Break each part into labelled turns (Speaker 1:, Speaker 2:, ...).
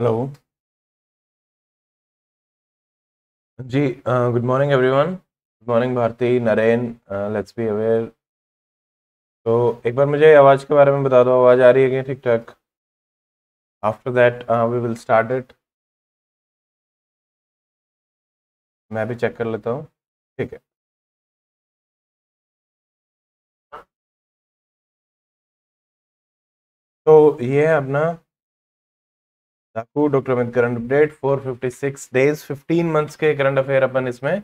Speaker 1: Hello जी good morning everyone good morning Bharti Naren let's be aware तो एक बार मुझे आवाज़ के बारे में बता दो आवाज़ आ रही है क्या ठीक ठाक after that we will start it मैं भी चेक कर लेता हूँ ठीक है तो ये है अपना करंट अपडेट 456 डेज 15 मंथ्स के करंट
Speaker 2: अफेयर अपन इसमें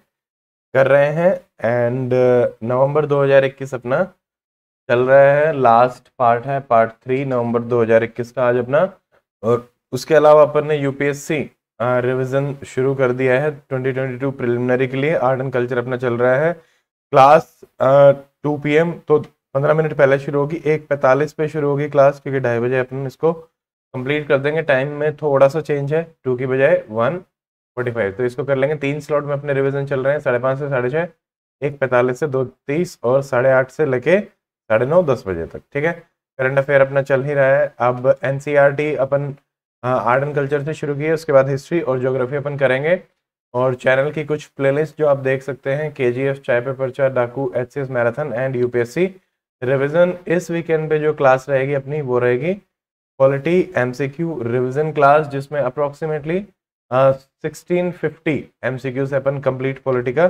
Speaker 2: कर रहे हैं एंड uh, नवंबर 2021 अपना चल रहा है लास्ट पार्ट है पार्ट थ्री नवंबर 2021 का आज अपना और उसके अलावा अपन ने यूपीएससी रिवीजन uh, शुरू कर दिया है 2022 प्रिलिमिनरी के लिए आर्ट एंड कल्चर अपना चल रहा है क्लास टू पी तो पंद्रह मिनट पहले शुरू होगी एक पैंतालीस पे शुरू होगी क्लास क्योंकि ढाई बजे अपन इसको कंप्लीट कर देंगे टाइम में थोड़ा सा चेंज है टू की बजाय वन फोर्टी फाइव तो इसको कर लेंगे तीन स्लॉट में अपने रिविजन चल रहे हैं साढ़े पाँच से साढ़े छः एक पैंतालीस से दो तीस और साढ़े आठ से लेके साढ़े नौ दस बजे तक ठीक है करंट अफेयर अपना चल ही रहा है अब एन e अपन आर्ट एंड कल्चर से शुरू किए उसके बाद हिस्ट्री और जोग्राफी अपन करेंगे और चैनल की कुछ लिस्ट जो आप देख सकते हैं के जी एफ चाय पे पर्चा डाकू H C S marathon and C revision इस वीकेंड पे जो क्लास रहेगी अपनी वो रहेगी क्वालिटी एमसीक्यू रिवीजन क्लास जिसमें approximately sixteen fifty M C Q से अपन कंप्लीट क्वालिटी का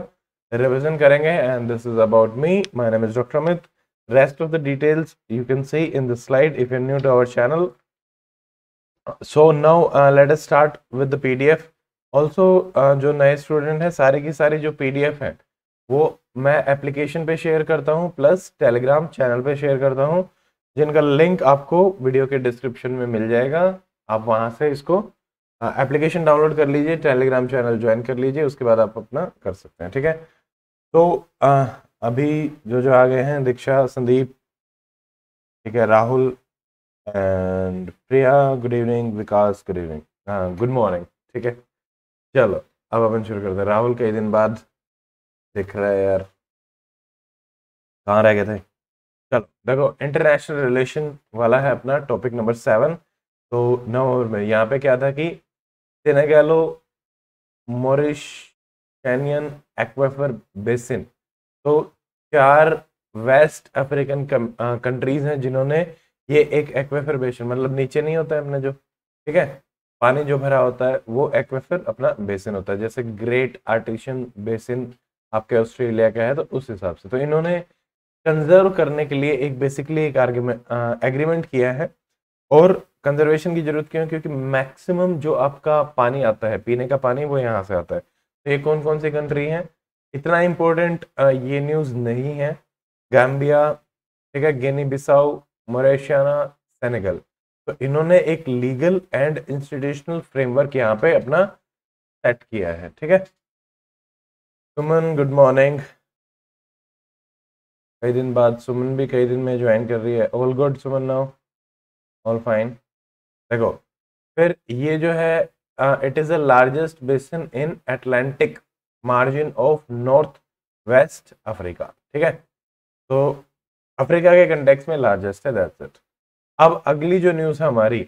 Speaker 2: रिविजन करेंगे and this is about me my name is doctor Amit rest of the details you can see in the slide if you new to our channel so now let's start with the P D F also जो नए student हैं सारे की सारी जो P D F हैं वो मैं एप्लीकेशन पे शेयर करता हूँ प्लस टेलीग्राम चैनल पे शेयर करता हूँ जिनका लिंक आपको वीडियो के डिस्क्रिप्शन में मिल जाएगा आप वहाँ से इसको एप्लीकेशन डाउनलोड कर लीजिए टेलीग्राम चैनल ज्वाइन कर लीजिए उसके बाद आप अपना कर सकते हैं ठीक है तो आ, अभी जो जो आ गए हैं दीक्षा संदीप ठीक है Rahul and Priya good evening Vikas good evening हाँ गुड मॉर्निंग ठीक है चलो अब अपन शुरू करते हैं राहुल कई दिन बाद दिख रहा है यार कहाँ रह गए थे चलो देखो इंटरनेशनल रिलेशन वाला है अपना टॉपिक नंबर सेवन तो नौ में यहाँ पे क्या था कि सेनेगैलो मोरिश कैनियन बेसिन तो चार वेस्ट अफ्रीकन कंट्रीज हैं जिन्होंने ये एक एक्वेफर बेसिन मतलब नीचे नहीं होता है अपने जो ठीक है पानी जो भरा होता है वो एक्वेफर अपना बेसिन होता है जैसे ग्रेट आर्टिशियन बेसिन आपके ऑस्ट्रेलिया का है तो उस हिसाब से तो इन्होंने कंजर्व करने के लिए एक बेसिकली एक आर्ग्यूमेंट एग्रीमेंट किया है और कंजर्वेशन की जरूरत क्यों क्योंकि मैक्सिमम जो आपका पानी आता है पीने का पानी वो यहाँ से आता है तो ये कौन कौन सी कंट्री हैं इतना इम्पोर्टेंट ये न्यूज़ नहीं है गैम्बिया ठीक है गेनी बिसाउ मलेशियाना सेनेगल तो इन्होंने एक लीगल एंड इंस्टीट्यूशनल फ्रेमवर्क यहाँ पे अपना सेट किया है ठीक है
Speaker 1: सुमन गुड मॉर्निंग कई दिन बाद सुमन भी कई दिन में ज्वाइन कर रही है all good Suman now all fine देखो
Speaker 2: फिर ये जो है it is the largest basin in Atlantic margin of north west Africa ठीक है तो अफ्रीका के कंटेक्स में लार्जेस्ट है दैट्स इट अब अगली जो न्यूज़ है हमारी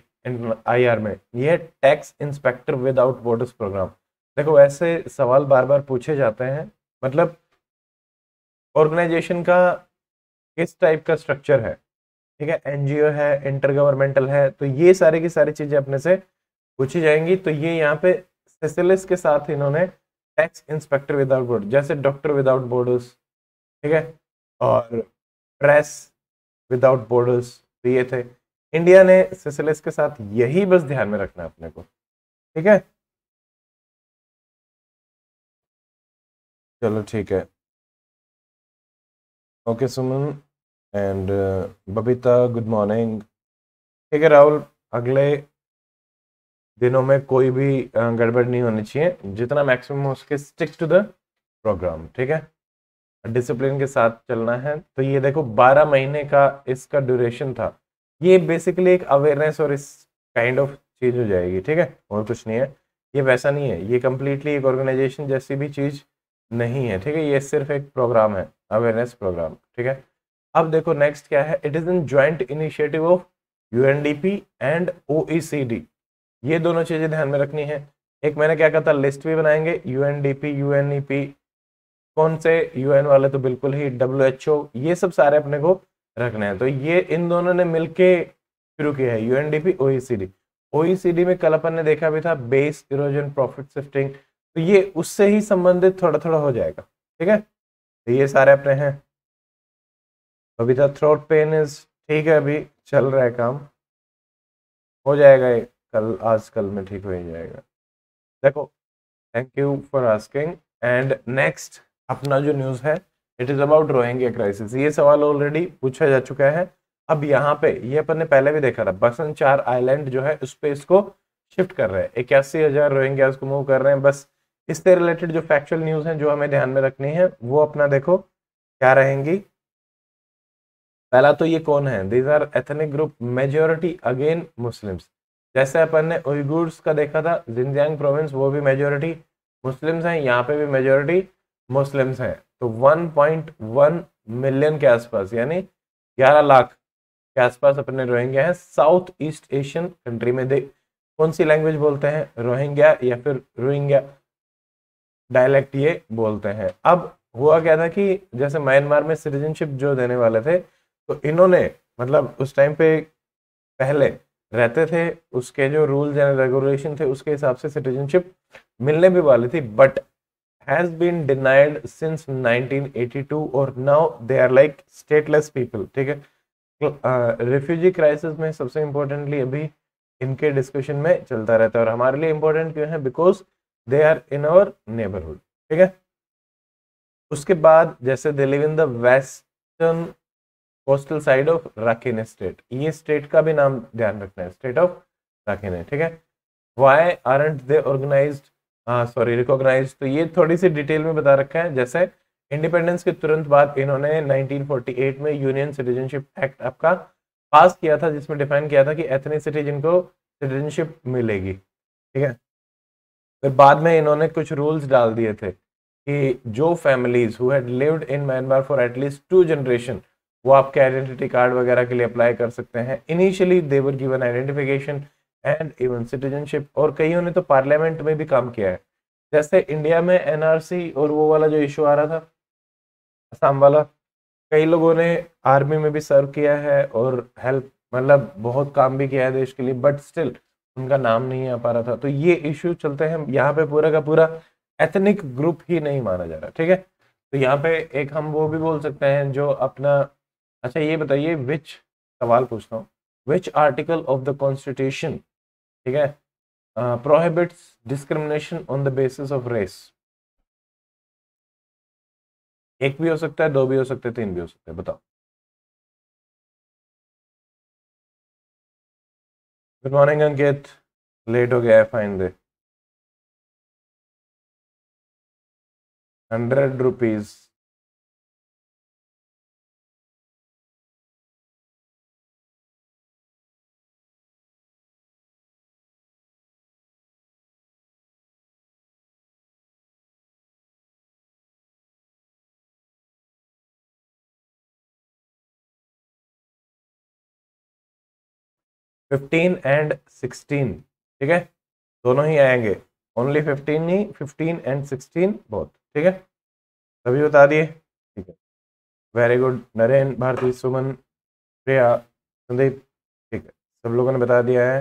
Speaker 2: आईआर में ये tax inspector without borders programme देखो ऐसे सवाल बार बार पूछे जाते हैं मतलब ऑर्गेनाइजेशन का किस टाइप का स्ट्रक्चर है ठीक है एनजीओ है इंटर गवर्नमेंटल है तो ये सारे की सारी चीजें अपने से पूछी जाएंगी तो ये यहाँ पे स्पेशलिस्ट के साथ इन्होंने टैक्स इंस्पेक्टर विदाउट बोर्ड जैसे डॉक्टर विदाउट बोर्डर्स ठीक है और प्रेस विदाउट बोर्डर्स तो ये थे इंडिया ने सेसिलिस के साथ यही बस
Speaker 1: ध्यान में रखना अपने को ठीक है चलो ठीक है okay Suman and Babita good morning ठीक है राहुल अगले
Speaker 2: दिनों में कोई भी गड़बड़ नहीं होनी चाहिए जितना मैक्सिमम हो सके स्टिक टू द प्रोग्राम ठीक है डिसिप्लिन के साथ चलना है तो ये देखो 12 महीने का इसका ड्यूरेशन था ये बेसिकली एक अवेयरनेस और इस काइंड ऑफ चीज़ हो जाएगी ठीक है और कुछ नहीं है ये वैसा नहीं है ये कम्प्लीटली एक ऑर्गेनाइजेशन जैसी भी चीज़ नहीं है ठीक है ये सिर्फ एक प्रोग्राम है अवेयरनेस प्रोग्राम ठीक है अब देखो नेक्स्ट क्या है it is in joint initiative of UNDP and OECD ये दोनों चीजें ध्यान में रखनी है एक मैंने क्या कहा था लिस्ट भी बनाएंगे यूएनडीपी यूएनईपी e कौन से यूएन वाले तो बिल्कुल ही ओ ये सब सारे अपने को रखने हैं तो ये इन दोनों ने के शुरू किया है यूएनडीपी ओईसीडी ओईसीडी में कल अपन ने देखा भी था बेस इरोजन प्रॉफिट शिफ्टिंग तो ये उससे ही संबंधित थोड़ा थोड़ा हो जाएगा ठीक है तो ये सारे अपने हैं अभी था थ्रोट पेन इज ठीक है अभी चल रहा है काम हो जाएगा ये कल आज कल में ठीक हो ही जाएगा देखो thank you for asking and next अपना जो न्यूज़ है it is about Rohingya crisis ये सवाल ऑलरेडी पूछा जा चुका है अब यहाँ पे ये अपन ने पहले भी देखा था बसन चार आइलैंड जो है उस पर इसको शिफ्ट कर रहे हैं इक्यासी हज़ार रोहिंग्यास को मूव कर रहे हैं बस इससे रिलेटेड जो फैक्चुअल न्यूज़ हैं जो हमें ध्यान में रखनी है वो अपना देखो क्या रहेंगी पहला तो ये कौन है these are ethnic group majority again Muslims जैसे अपन ने उइगुर्स का देखा था जिनजियांग प्रोविंस वो भी मेजोरिटी मुस्लिम्स हैं यहाँ पे भी मेजोरिटी मुस्लिम्स हैं तो 1.1 मिलियन के आसपास यानी 11 लाख के आसपास अपने रोहिंग्या हैं साउथ ईस्ट एशियन कंट्री में देख कौन सी लैंग्वेज बोलते हैं रोहिंग्या या फिर रोहिंग्या डायलेक्ट ये बोलते हैं अब हुआ क्या था कि जैसे म्यांमार में सिटीजनशिप जो देने वाले थे तो इन्होंने मतलब उस टाइम पे पहले रहते थे उसके जो रूल्स एंड रेगुलेशन थे उसके हिसाब से सिटीजनशिप मिलने भी वाली थी but has been denied since 1982 और now they are like stateless people ठीक है रिफ्यूजी तो, क्राइसिस में सबसे इम्पोर्टेंटली अभी इनके डिस्कशन में चलता रहता है और हमारे लिए इम्पोर्टेंट क्यों है because they are in our neighbourhood ठीक है उसके बाद जैसे they live in the western coastal side of Rakhine state ये स्टेट का भी नाम ध्यान रखना है स्टेट ऑफ राखीन ठीक है why aren't they organise sorry recognise तो ये थोड़ी सी डिटेल में बता रखा है जैसे इंडिपेंडेंस के तुरंत बाद इन्होंने 1948 में यूनियन सिटीजनशिप एक्ट आपका पास किया था जिसमें डिफाइन किया था कि एथनिक सिटीजन को सिटीजनशिप मिलेगी ठीक है फिर बाद में इन्होंने कुछ रूल्स डाल दिए थे कि जो families who had lived in Myanmar for at least two generation वो आपके आइडेंटिटी कार्ड वगैरह के लिए अप्लाई कर सकते हैं initially they were given identification and even citizenship और कईयों ने तो पार्लियामेंट में भी काम किया है जैसे इंडिया में एनआरसी और वो वाला जो इशू आ रहा था असम वाला कई लोगों ने आर्मी में भी सर्व किया है और हेल्प मतलब बहुत काम भी किया है देश के लिए बट स्टिल उनका नाम नहीं आ पा रहा था तो ये इश्यू चलते हैं यहाँ पे पूरा का पूरा एथनिक ग्रुप ही नहीं माना जा रहा ठीक है तो यहाँ पे एक हम वो भी बोल सकते हैं जो अपना अच्छा ये बताइए विच सवाल पूछता हूँ which article of the constitution ठीक है prohibits discrimination on the basis of race
Speaker 1: एक भी हो सकता है दो भी हो सकते हैं तीन भी हो सकते हैं बताओ गुड मॉर्निंग अंकित लेट हो गया है finally hundred rupees fifteen and sixteen ठीक है दोनों ही आएंगे ओनली फिफ्टीन ही फिफ्टीन एंड सिक्सटीन बहुत
Speaker 2: ठीक है सभी बता दिए ठीक है वेरी गुड नरेन भारती सुमन प्रिया संदीप ठीक है सब लोगों ने बता दिया है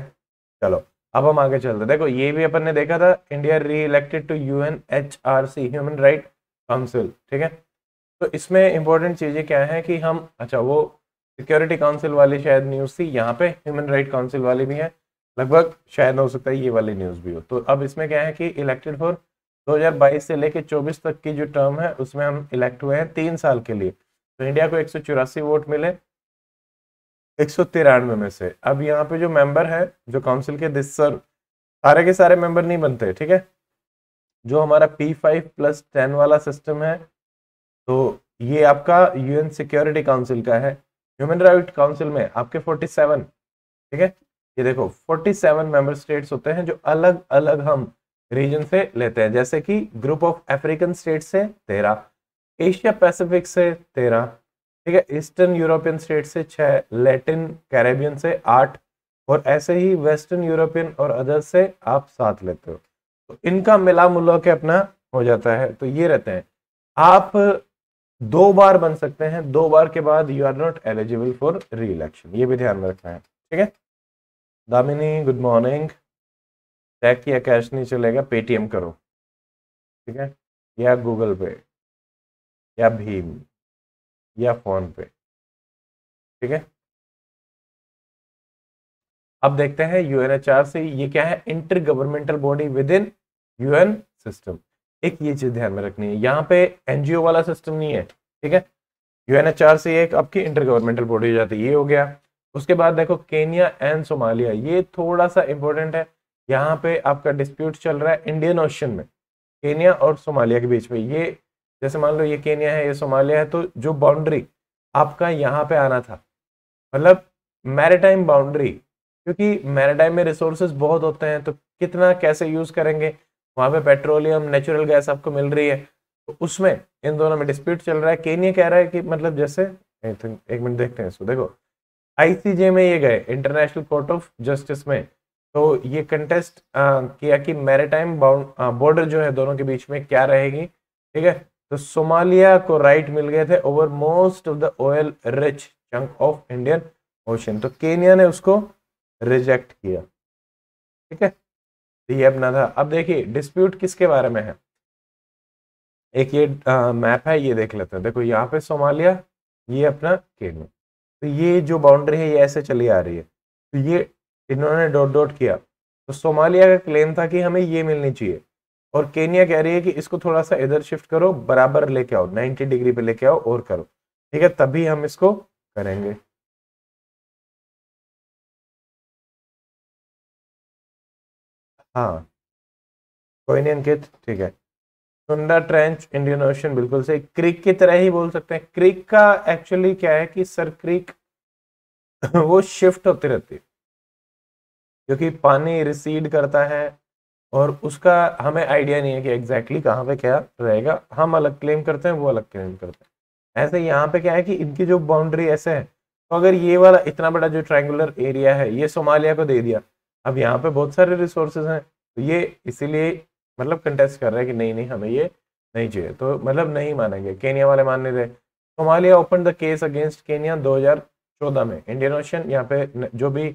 Speaker 2: चलो अब हम आगे चलते देखो ये भी अपन ने देखा था India reelected to U N H R C human right council ठीक है तो इसमें इंपॉर्टेंट चीज़ें क्या है कि हम अच्छा वो सिक्योरिटी काउंसिल वाली शायद न्यूज़ थी यहाँ पे ह्यूमन राइट काउंसिल वाली भी है लगभग शायद हो सकता है ये वाली न्यूज़ भी हो तो अब इसमें क्या है कि इलेक्टेड फॉर 2022 से लेके 24 तक की जो टर्म है उसमें हम इलेक्ट हुए हैं तीन साल के लिए तो इंडिया को एक वोट मिले एक में से अब यहाँ पे जो मेंबर है जो काउंसिल के दिस सर सारे के सारे मेंबर नहीं बनते ठीक है जो हमारा पी प्लस टेन वाला सिस्टम है तो ये आपका यूएन सिक्योरिटी काउंसिल का है ह्यूमन राइट काउंसिल में आपके 47 ठीक है ये देखो 47 मेंबर स्टेट्स होते हैं जो अलग अलग हम रीजन से लेते हैं जैसे कि ग्रुप ऑफ अफ्रीकन स्टेट से तेरह एशिया पैसिफिक से तेरह ठीक है ईस्टर्न यूरोपियन स्टेट से छः लैटिन कैरेबियन से आठ और ऐसे ही वेस्टर्न यूरोपियन और अदर से आप साथ लेते हो तो इनका मिला मुला के अपना हो जाता है तो ये रहते हैं आप दो बार बन सकते हैं दो बार के बाद you are not eligible for reelection ये भी ध्यान में रखना है ठीक है दामिनी गुड मॉर्निंग
Speaker 1: चेक या कैश नहीं चलेगा पेटीएम करो ठीक है या गूगल पे या भीम या फोन पे ठीक है अब देखते हैं यूएनएचआर से ये
Speaker 2: क्या है intergovernmental body within UN system एक ये चीज ध्यान में रखनी है यहाँ पे एनजीओ वाला सिस्टम नहीं है ठीक है यूएनएचआर से एक आपकी इंटर गवर्नमेंटल बॉडी हो जाती है ये हो गया उसके बाद देखो केनिया एंड सोमालिया ये थोड़ा सा इंपॉर्टेंट है यहाँ पे आपका डिस्प्यूट चल रहा है इंडियन ओशन में केनिया और सोमालिया के बीच में ये जैसे मान लो ये केनिया है ये सोमालिया है तो जो बाउंड्री आपका यहाँ पे आना था मतलब मैरिटाइम बाउंड्री क्योंकि मैरिटाइम में रिसोर्सेज बहुत होते हैं तो कितना कैसे यूज करेंगे वहां पे पेट्रोलियम नेचुरल गैस आपको मिल रही है तो उसमें इन दोनों में डिस्प्यूट चल रहा है केनिया कह रहा है कि मतलब जैसे तो एक मिनट देखते हैं इसको देखो आईसीजे में ये गए इंटरनेशनल कोर्ट ऑफ जस्टिस में तो ये कंटेस्ट किया कि मैरिटाइम बॉर्डर जो है दोनों के बीच में क्या रहेगी ठीक है तो सोमालिया को राइट मिल गए थे over most of the oil rich chunk of Indian Ocean तो केनिया ने उसको रिजेक्ट किया ठीक है ये अपना था अब देखिए डिस्प्यूट किसके बारे में है एक ये आ, मैप है ये देख लेते हैं देखो यहाँ पे सोमालिया ये अपना केनिया तो ये जो बाउंड्री है ये ऐसे चली आ रही है तो ये इन्होंने डॉट डॉट किया तो सोमालिया का क्लेम था कि हमें ये मिलनी चाहिए और केनिया कह रही है कि इसको थोड़ा सा इधर शिफ्ट
Speaker 1: करो बराबर लेके आओ 90 डिग्री पे लेके आओ और करो ठीक है तभी हम इसको करेंगे हाँ कोई नहीं अंकित ठीक है सुंदर ट्रेंच
Speaker 2: इंडियन ओशन बिल्कुल सही क्रिक की तरह ही बोल सकते हैं क्रिक का एक्चुअली क्या है कि सर क्रिक वो शिफ्ट होती रहती है क्योंकि पानी रिसीड करता है और उसका हमें आइडिया नहीं है कि एग्जैक्टली exactly कहाँ पे क्या रहेगा हम अलग क्लेम करते हैं वो अलग क्लेम करते हैं ऐसे यहाँ पे क्या है कि इनकी जो बाउंड्री ऐसे है तो अगर ये वाला इतना बड़ा जो ट्रायंगुलर एरिया है ये सोमालिया को दे दिया अब यहाँ पे बहुत सारे रिसोर्सेज हैं तो ये इसीलिए मतलब कंटेस्ट कर रहे हैं कि नहीं नहीं हमें ये नहीं चाहिए तो मतलब नहीं मानेंगे केनिया वाले मान नहीं रहे Somalia open the case against Kenya 2014 में इंडियन ओशन यहाँ पे जो भी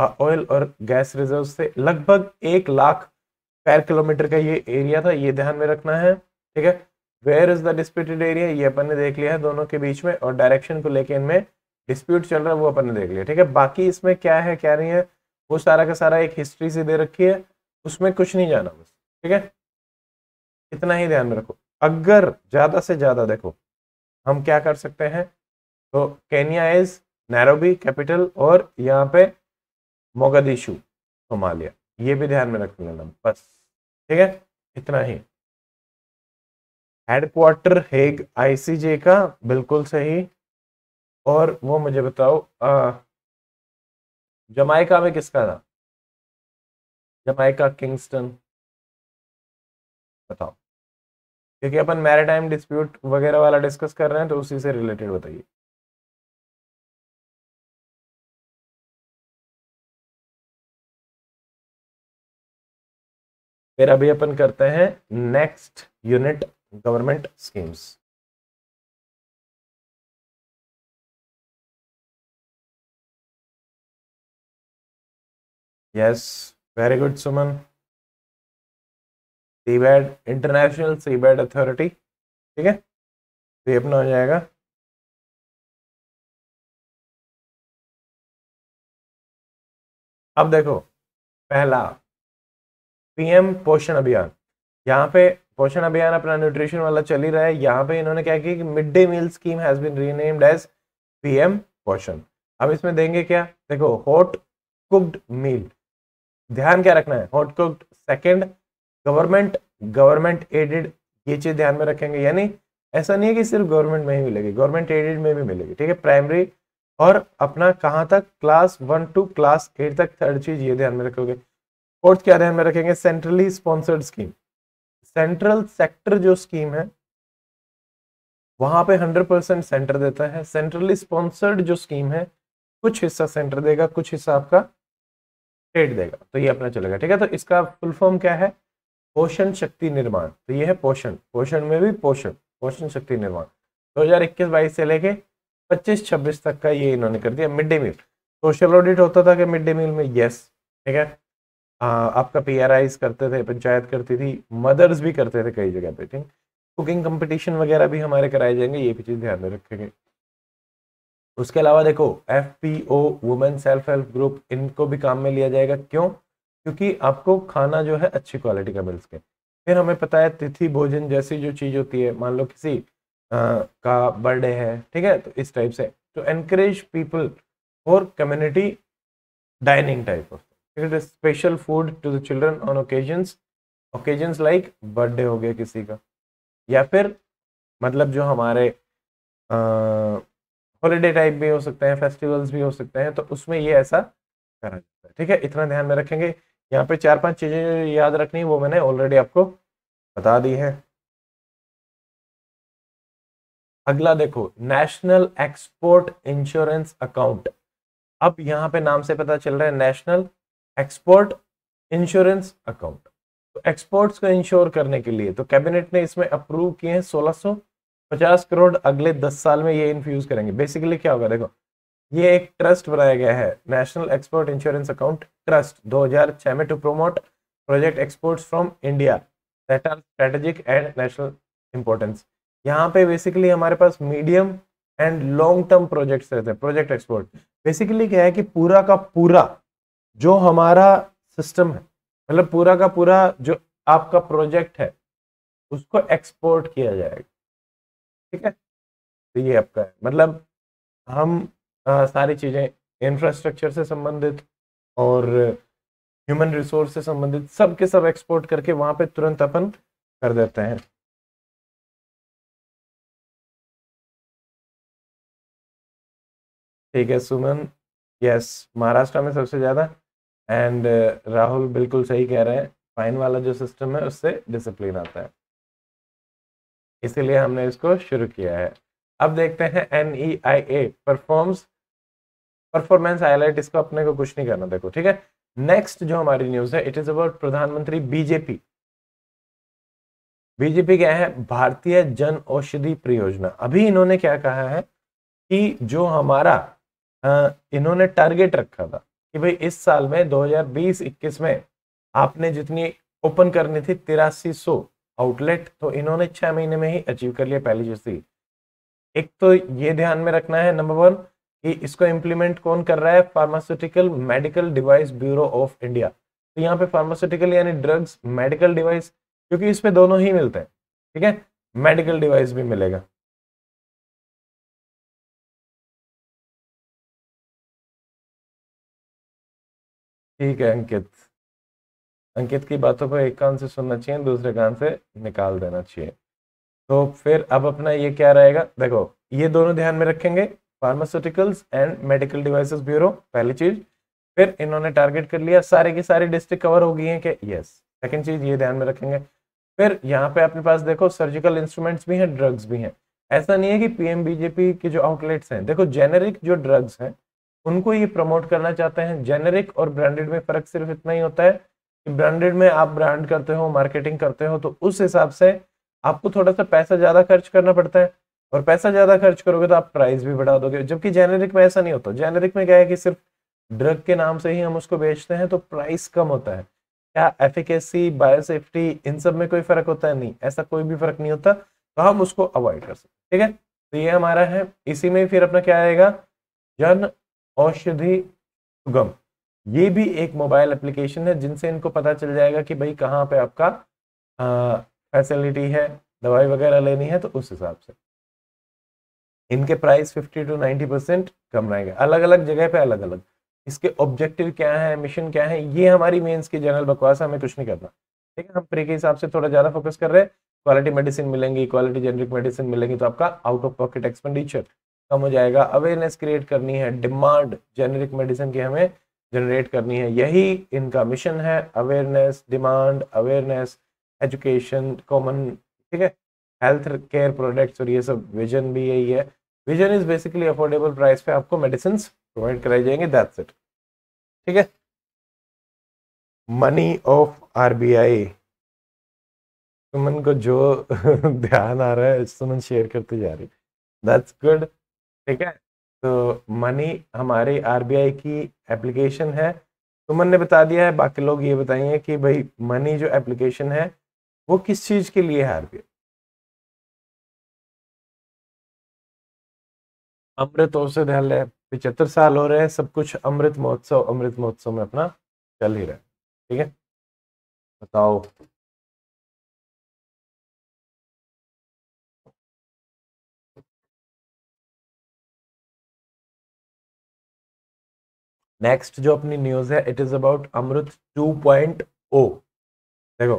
Speaker 2: ऑयल और गैस रिजर्व थे लगभग एक लाख पैर किलोमीटर का ये एरिया था ये ध्यान में रखना है ठीक है where is the disputed area ये अपन ने देख लिया है दोनों के बीच में और डायरेक्शन को लेके इनमें डिस्प्यूट चल रहा है वो अपन ने देख लिया ठीक है बाकी इसमें क्या है क्या नहीं है वो सारा का सारा एक हिस्ट्री से दे रखी है उसमें कुछ नहीं जाना बस ठीक है इतना ही ध्यान में रखो अगर ज़्यादा से ज़्यादा देखो हम क्या कर सकते हैं तो केनिया इज नैरोबी कैपिटल और यहाँ पे मोगदिशु सोमालिया ये भी ध्यान में रख लेना बस ठीक है इतना ही हेडक्वार्टर हेग आईसीजे का बिल्कुल सही और वो
Speaker 1: मुझे बताओ आ, जमाइका में किसका था जमाइका किंगस्टन बताओ क्योंकि अपन मैरिटाइम डिस्प्यूट वगैरह वाला डिस्कस कर रहे हैं तो उसी से रिलेटेड बताइए फिर अभी अपन करते हैं next unit government schemes Yes, very good, Suman. Bed international bed authority ठीक है तो ये अपना हो जाएगा अब देखो पहला पीएम पोषण अभियान यहाँ पे पोषण अभियान अपना न्यूट्रिशन
Speaker 2: वाला चल ही रहा है यहाँ पे इन्होंने क्या किया कि mid day meal scheme has been renamed as PM Poshan अब इसमें देंगे क्या देखो हॉट कुक्ड मील ध्यान क्या रखना है hot cooked second government government aided ये चीज ध्यान में रखेंगे यानी ऐसा नहीं है कि सिर्फ गवर्नमेंट में ही मिलेगी गवर्नमेंट एडेड में भी मिलेगी ठीक है प्राइमरी और अपना कहाँ तक class one to class eight तक थर्ड चीज ये ध्यान में रखोगे फोर्थ क्या ध्यान में रखेंगे centrally sponsored scheme central sector जो स्कीम है वहां पे 100 परसेंट सेंटर देता है सेंट्रली स्पॉन्सर्ड जो स्कीम है कुछ हिस्सा सेंटर देगा कुछ हिस्सा आपका स्टेट देगा तो ये अपना चलेगा ठीक है तो इसका फुल फॉर्म क्या है पोषण शक्ति निर्माण तो ये है पोषण पोषण में भी पोषण पोषण शक्ति निर्माण दो हजार इक्कीस बाईस से लेके पच्चीस छब्बीस तक का ये इन्होंने कर दिया मिड डे मील तो सोशल ऑडिट होता था कि मिड डे मील में यस ठीक है आ, आपका पी करते थे पंचायत करती थी मदर्स भी करते थे कई जगह पे ठीक कुकिंग कंपटीशन वगैरह भी हमारे कराए जाएंगे ये भी चीज़ ध्यान में रखेंगे उसके अलावा देखो F P O women self help group इनको भी काम में लिया जाएगा क्यों क्योंकि आपको खाना जो है अच्छी क्वालिटी का मिल सके फिर हमें पता है तिथि भोजन जैसी जो चीज़ होती है मान लो किसी आ, का बर्थडे है ठीक है तो इस टाइप से तो encourage people for community dining type of it is special food to the children on occasions occasions like birthday हो गया किसी का या फिर मतलब जो हमारे आ, हॉलीडे टाइप भी हो सकते हैं फेस्टिवल्स भी हो सकते हैं तो उसमें ये ऐसा करा जाता है ठीक है इतना ध्यान में रखेंगे यहाँ पे चार पांच चीज़ें याद रखनी है वो मैंने ऑलरेडी आपको बता दी है अगला देखो नेशनल एक्सपोर्ट इंश्योरेंस अकाउंट अब यहाँ पे नाम से पता चल रहा है नेशनल एक्सपोर्ट इंश्योरेंस अकाउंट तो एक्सपोर्ट्स को इंश्योर करने के लिए तो कैबिनेट ने इसमें अप्रूव किए हैं सोलह पचास करोड़ अगले दस साल में ये इन्फ्यूज करेंगे बेसिकली क्या होगा देखो ये एक ट्रस्ट बनाया गया है national export insurance account trust 2006 में to promote project exports from India that are strategic and national importance यहाँ पे बेसिकली हमारे पास medium and long term projects रहते हैं प्रोजेक्ट एक्सपोर्ट बेसिकली क्या है कि पूरा का पूरा जो हमारा सिस्टम है मतलब पूरा का पूरा जो आपका प्रोजेक्ट है उसको एक्सपोर्ट किया जाएगा ठीक है तो ये आपका है मतलब हम आ, सारी चीज़ें इंफ्रास्ट्रक्चर से संबंधित और ह्यूमन रिसोर्स
Speaker 1: से संबंधित सब के सब एक्सपोर्ट करके वहां पे तुरंत अपन कर देते हैं ठीक है सुमन यस महाराष्ट्र में सबसे ज़्यादा एंड राहुल
Speaker 2: बिल्कुल सही कह रहे हैं फाइन वाला जो सिस्टम है उससे डिसिप्लिन आता है इसीलिए हमने इसको शुरू किया है अब देखते हैं N E I A performs performance highlight इसको अपने को कुछ नहीं करना देखो ठीक है नेक्स्ट जो हमारी न्यूज है इट इज अबाउट प्रधानमंत्री बीजेपी बीजेपी क्या है भारतीय जन औषधि परियोजना अभी इन्होंने क्या कहा है कि जो हमारा इन्होंने टारगेट रखा था कि भाई इस साल में 2020-21 में आपने जितनी ओपन करनी थी तिरासी सौ आउटलेट तो इन्होंने छह महीने में ही अचीव कर लिया पहली जैसी एक तो ये ध्यान में रखना है नंबर वन कि इसको इम्प्लीमेंट कौन कर रहा है pharmaceutical medical device bureau of India तो यहाँ पे
Speaker 1: फार्मास्यूटिकल यानी ड्रग्स मेडिकल डिवाइस क्योंकि इसमें दोनों ही मिलते हैं ठीक है मेडिकल डिवाइस भी मिलेगा ठीक है अंकित अंकित की बातों को एक कान से सुनना चाहिए दूसरे कान से निकाल देना चाहिए
Speaker 2: तो फिर अब अपना ये क्या रहेगा देखो ये दोनों ध्यान में रखेंगे pharmaceuticals and medical devices bureau पहली चीज फिर इन्होंने टारगेट कर लिया सारे की सारी डिस्ट्रिक्ट कवर हो गई हैं कि यस सेकंड चीज ये ध्यान में रखेंगे फिर यहाँ पे अपने पास देखो सर्जिकल इंस्ट्रूमेंट्स भी हैं ड्रग्स भी हैं ऐसा नहीं है कि पीएम बीजेपी के जो आउटलेट्स हैं देखो जेनेरिक जो ड्रग्स हैं उनको ये प्रमोट करना चाहते हैं जेनेरिक और ब्रांडेड में फर्क सिर्फ इतना ही होता है ब्रांडेड में आप ब्रांड करते हो मार्केटिंग करते हो तो उस हिसाब से आपको थोड़ा सा पैसा ज़्यादा खर्च करना पड़ता है और पैसा ज़्यादा खर्च करोगे तो आप प्राइस भी बढ़ा दोगे जबकि जेनेरिक में ऐसा नहीं होता जेनेरिक में क्या है कि सिर्फ ड्रग के नाम से ही हम उसको बेचते हैं तो प्राइस कम होता है क्या एफिकेसी बायोसेफ्टी इन सब में कोई फर्क होता है नहीं ऐसा कोई भी फर्क नहीं होता तो हम उसको अवॉइड कर सकते ठीक है तो ये हमारा है इसी में फिर अपना क्या आएगा जन औषधि सुगम ये भी एक मोबाइल एप्लीकेशन है जिनसे इनको पता चल जाएगा कि भाई कहाँ पे आपका फैसिलिटी है दवाई वगैरह लेनी है तो उस हिसाब से इनके प्राइस 50 टू 90 परसेंट कम रहेंगे अलग अलग जगह पे अलग अलग इसके ऑब्जेक्टिव क्या है मिशन क्या है ये हमारी मेन्स की जनरल बकवास है हमें कुछ नहीं करना ठीक है हम प्रे के हिसाब से थोड़ा ज़्यादा फोकस कर रहे हैं क्वालिटी मेडिसिन मिलेंगी क्वालिटी जेनरिक मेडिसिन मिलेंगी तो आपका आउट ऑफ पॉकेट एक्सपेंडिचर कम हो जाएगा अवेयरनेस क्रिएट करनी है डिमांड जेनरिक मेडिसिन की हमें जनरेट करनी है यही इनका मिशन है awareness demand awareness education common ठीक है हेल्थ केयर प्रोडक्ट्स और ये सब विजन भी यही है vision is basically affordable price पे आपको मेडिसिन
Speaker 1: प्रोवाइड
Speaker 2: कराई जाएंगे दैट्स इट
Speaker 1: ठीक है मनी ऑफ आरबीआई सुमन को जो ध्यान
Speaker 2: आ रहा है सुमन शेयर करते जा रही दैट्स गुड ठीक है तो मनी हमारे आरबीआई की एप्लीकेशन है सुमन ने बता दिया है बाकी लोग ये बताइए
Speaker 1: कि भाई मनी जो एप्लीकेशन है वो किस चीज़ के लिए है आरबीआई अमृत औसत हल है पिछहत्तर साल हो रहे हैं सब कुछ अमृत महोत्सव अमृत महोत्सव में अपना चल ही रहा है ठीक है बताओ नेक्स्ट जो अपनी न्यूज है इट इज अबाउट अमृत 2.0 देखो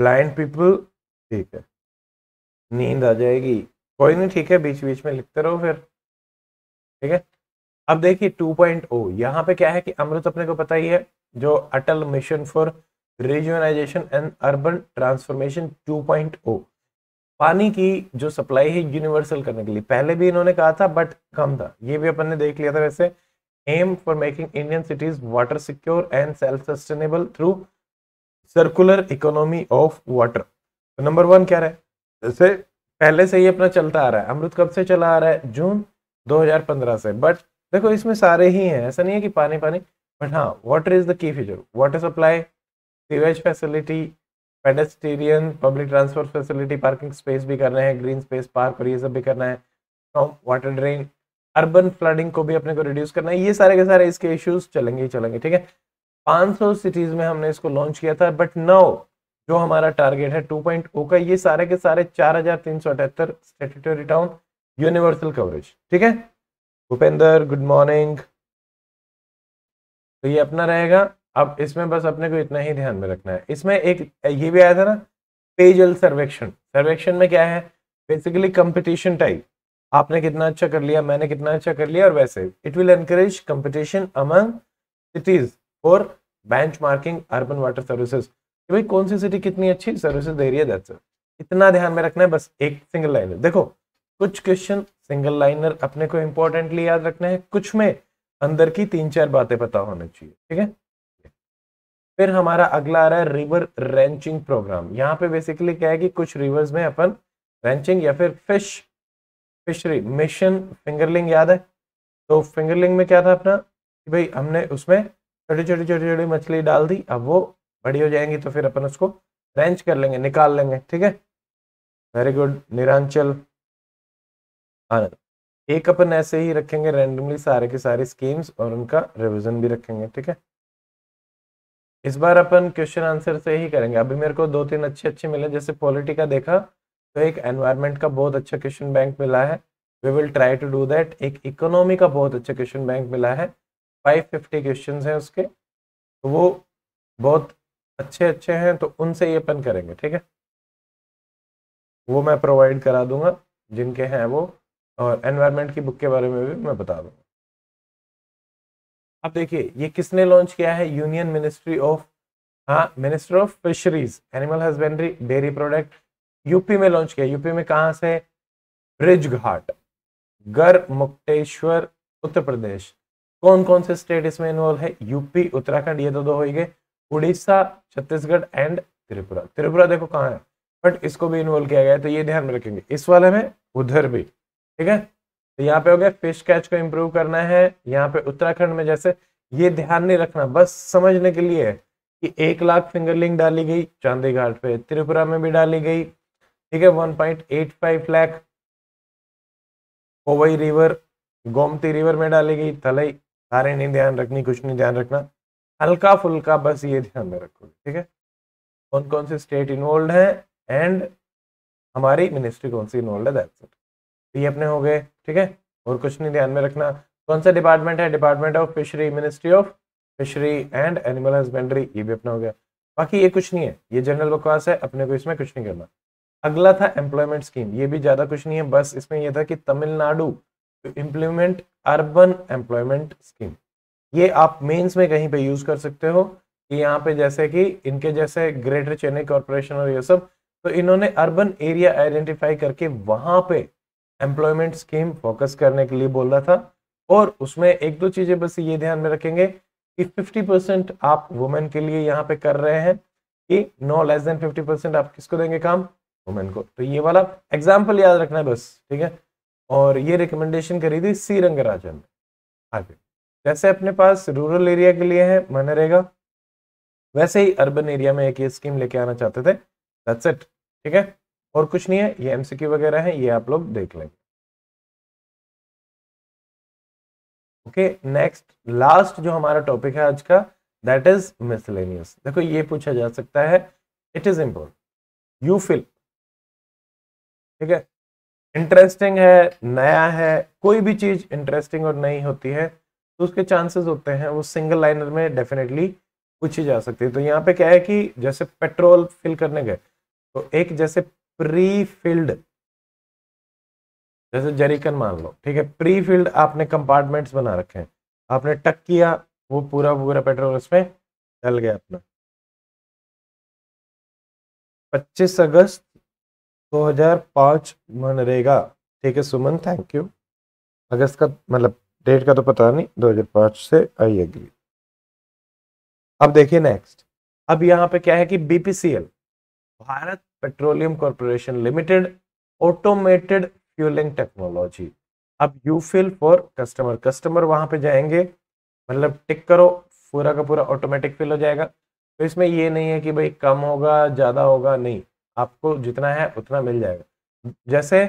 Speaker 1: ब्लाइंड पीपल ठीक है नींद आ जाएगी कोई नहीं ठीक है बीच बीच में लिखते रहो फिर ठीक है अब
Speaker 2: देखिए 2.0 यहाँ पे क्या है कि अमृत अपने को पता ही है जो Atal mission for rejuvenation and urban transformation 2.0 पानी की जो सप्लाई है यूनिवर्सल करने के लिए पहले भी इन्होंने कहा था बट कम था ये भी अपन ने देख लिया था वैसे aim for making Indian cities water secure and self sustainable through circular economy of water number one क्या रहा है जैसे पहले से ही अपना चलता आ रहा है अमृत कब से चला आ रहा है जून 2015 से बट देखो इसमें सारे ही हैं ऐसा नहीं है कि पानी पानी बट हाँ water is the key feature water supply sewage facility pedestrian public transport facility parking space भी करना है ग्रीन स्पेस पार्क और ये सब भी करना है फ्रॉम तो वाटर ड्रेन अर्बन फ्लडिंग को भी अपने को रिड्यूस करना है ये सारे के सारे इसके इश्यूज चलेंगे ही चलेंगे ठीक है 500 सिटीज में हमने इसको लॉन्च किया था बट नाउ जो हमारा टारगेट है 2.0 का ये सारे के सारे चार हजार तीन सौ अठहत्तर स्टेटरी टाउन यूनिवर्सल कवरेज ठीक है भूपेंद्र गुड मॉर्निंग तो ये अपना रहेगा अब इसमें बस अपने को इतना ही ध्यान में रखना है इसमें एक ये भी आया था ना पेजल सर्वेक्षण सर्वेक्षण में क्या है बेसिकली कंपटीशन टाइप आपने कितना अच्छा कर लिया मैंने कितना अच्छा कर लिया और वैसे it will encourage competition among cities और benchmarking urban water services कि भाई कौन सी सिटी कितनी अच्छी सर्विसेज दे रही है दैट्स इतना ध्यान में रखना है बस एक सिंगल लाइनर देखो कुछ क्वेश्चन सिंगल लाइनर अपने को इंपॉर्टेंटली याद रखना है कुछ में अंदर की तीन चार बातें पता होना चाहिए ठीक है फिर हमारा अगला आ रहा है रिवर रेंचिंग प्रोग्राम यहाँ पे बेसिकली क्या है कि कुछ रिवर्स में अपन रेंचिंग या फिर फिश फिशरी मिशन फिंगरलिंग याद है तो फिंगरलिंग में क्या था अपना कि भाई हमने उसमें छोटी छोटी छोटी छोटी मछली डाल दी अब वो बड़ी हो जाएंगी तो फिर अपन उसको रेंच कर लेंगे निकाल लेंगे ठीक है वेरी गुड निरांचल आनंद हाँ, एक अपन ऐसे ही रखेंगे रेंडमली सारे के सारे स्कीम्स और उनका रिविजन भी रखेंगे ठीक है इस बार अपन क्वेश्चन आंसर से ही करेंगे अभी मेरे को दो तीन अच्छे अच्छे मिले जैसे पॉलिटी का देखा तो एक एनवायरमेंट का बहुत अच्छा क्वेश्चन बैंक मिला है we will try to do that एक इकोनॉमी का बहुत अच्छा क्वेश्चन बैंक मिला है फाइव फिफ्टी क्वेश्चन हैं उसके तो वो बहुत अच्छे अच्छे हैं तो उनसे ही अपन करेंगे ठीक है वो मैं प्रोवाइड करा दूंगा जिनके हैं वो और एनवायरमेंट की बुक के बारे में भी मैं बता दूंगा अब देखिए ये किसने लॉन्च किया है यूनियन मिनिस्ट्री ऑफ हाँ minister of fisheries animal husbandry dairy product UP में लॉन्च किया यूपी में कहाँ से ब्रिज घाट गर मुक्तेश्वर उत्तर प्रदेश कौन कौन से स्टेट इसमें इन्वॉल्व है यूपी उत्तराखंड ये तो दो हो गए उड़ीसा छत्तीसगढ़ एंड त्रिपुरा त्रिपुरा देखो कहाँ है बट इसको भी इन्वॉल्व किया गया है तो ये ध्यान में रखेंगे इस वाले में उधर भी ठीक है तो यहाँ पे हो गया फिश कैच को इम्प्रूव करना है यहाँ पे उत्तराखंड में जैसे ये ध्यान नहीं रखना बस समझने के लिए कि एक लाख फिंगरलिंग डाली गई चांदी घाट पे त्रिपुरा में भी डाली गई ठीक है फाइव लैख ओवई रिवर गोमती रिवर में डाली गई थलई सारे नहीं ध्यान रखनी कुछ नहीं ध्यान रखना हल्का फुल्का बस ये ध्यान में रखोगे ठीक है कौन कौन से स्टेट इन्वॉल्व है एंड हमारी मिनिस्ट्री कौन सी इन्वॉल्व है दैट्स इट ये अपने हो गए ठीक है और कुछ नहीं ध्यान में रखना कौन सा डिपार्टमेंट है department of fishery ministry of fishery and animal husbandry ये भी अपना हो गया बाकी ये कुछ नहीं है ये जनरल बकवास है अपने को इसमें कुछ नहीं करना अगला था एम्प्लॉयमेंट स्कीम ये भी ज़्यादा कुछ नहीं है बस इसमें यह था कि Tamil Nadu implement urban employment scheme ये आप मेन्स में कहीं पे यूज़ कर सकते हो कि यहाँ पे जैसे कि इनके जैसे ग्रेटर चेन्नई कॉरपोरेशन और ये सब तो इन्होंने अर्बन एरिया आइडेंटिफाई करके वहां पे एम्प्लॉयमेंट स्कीम फोकस करने के लिए बोल रहा था और उसमें एक दो चीज़ें बस ये ध्यान में रखेंगे कि 50 परसेंट आप वुमेन के लिए यहाँ पे कर रहे हैं कि नो लेस देन 50 परसेंट आप किसको देंगे काम वुमेन को तो ये वाला एग्जाम्पल याद रखना है बस ठीक है और ये रिकमेंडेशन करी थी सी रंगराजन ने आगे जैसे अपने पास रूरल एरिया के लिए है मनरेगा वैसे ही अर्बन एरिया में एक ये स्कीम लेके आना चाहते थे दैट्स इट ठीक है और कुछ नहीं है ये एमसीक्यू वगैरह है ये आप लोग देख लेंगे ओके नेक्स्ट लास्ट जो हमारा टॉपिक है आज का दैट इज मिसलेनियस देखो ये पूछा जा सकता है it is important you fill ठीक है इंटरेस्टिंग है नया है कोई भी चीज इंटरेस्टिंग और नई होती है तो उसके चांसेस होते हैं वो सिंगल लाइनर में डेफिनेटली पूछी जा सकती है तो यहाँ पे क्या है कि जैसे पेट्रोल फिल करने गए तो एक जैसे प्री फिल्ड जैसे जरिकन मान लो ठीक है प्री फिल्ड आपने कंपार्टमेंट्स बना रखे हैं
Speaker 1: आपने टक किया वो पूरा पूरा पेट्रोल उसमें डल गया अपना 25 अगस्त 2005
Speaker 2: मनरेगा ठीक है सुमन थैंक यू अगस्त का मतलब डेट का तो पता नहीं 2005 से आई एग्री अब देखिए नेक्स्ट अब यहाँ पे क्या है कि BPCL Bharat petroleum corporation limited automated fueling technology अब you fill for customer customer वहां पे जाएंगे मतलब टिक करो पूरा का पूरा ऑटोमेटिक फिल हो जाएगा तो इसमें ये नहीं है कि भाई कम होगा ज़्यादा होगा नहीं आपको जितना है उतना मिल जाएगा जैसे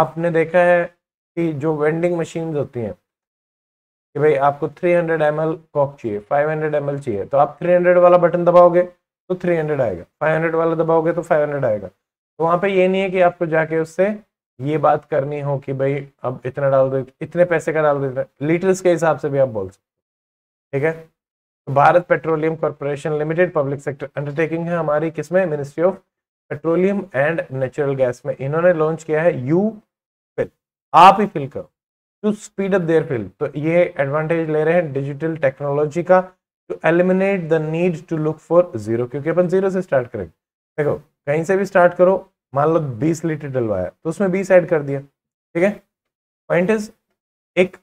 Speaker 2: आपने देखा है कि जो वेंडिंग मशीन होती हैं कि भाई आपको 300 हंड्रेड एम एल कॉक चाहिए 500 हंड्रेड एम एल चाहिए तो आप 300 वाला बटन दबाओगे तो 300 आएगा 500 वाला दबाओगे तो 500 आएगा तो वहां पे ये नहीं है कि आपको जाके उससे ये बात करनी हो कि भाई अब इतना डाल दो इतने पैसे का डाल दो लीटर्स के हिसाब से भी आप बोल सकते ठीक है तो Bharat petroleum corporation limited public sector undertaking है हमारी किसमें ministry of petroleum and natural gas में इन्होंने लॉन्च किया है यू फिल आप ही फिल करो to speed up their fill तो ये एडवांटेज ले रहे हैं डिजिटल टेक्नोलॉजी का to eliminate the need to look for zero क्योंकि अपन जीरो से स्टार्ट करेंगे देखो कहीं से भी स्टार्ट करो मान लो बीस लीटर डलवाया तो उसमें बीस ऐड कर दिया ठीक है पॉइंट इज एक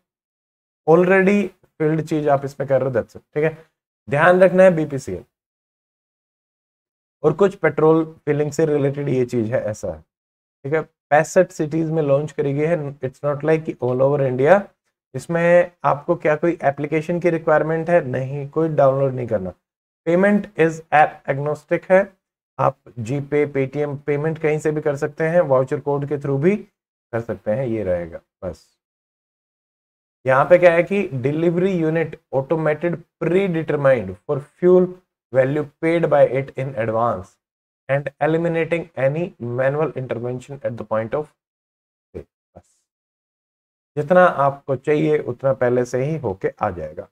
Speaker 2: ऑलरेडी फिल्ड चीज आप इसमें कर रहे हो दैट्स इट ठीक है ध्यान रखना है बीपीसीएल और कुछ पेट्रोल फिलिंग से रिलेटेड ये चीज है ऐसा है ठीक है पैंसठ सिटीज में लॉन्च करी गई है it's not like all over India इसमें आपको क्या कोई एप्लीकेशन की रिक्वायरमेंट है नहीं कोई डाउनलोड नहीं करना पेमेंट इज ऐप एग्नोस्टिक है आप जी पे पेटीएम पेमेंट कहीं से भी कर सकते हैं वाउचर कोड के थ्रू भी कर सकते हैं ये रहेगा बस यहाँ पे क्या है कि delivery unit automated predetermined for fuel value paid by it in advance and eliminating any manual intervention at the point of जितना आपको चाहिए उतना पहले से ही होके आ जाएगा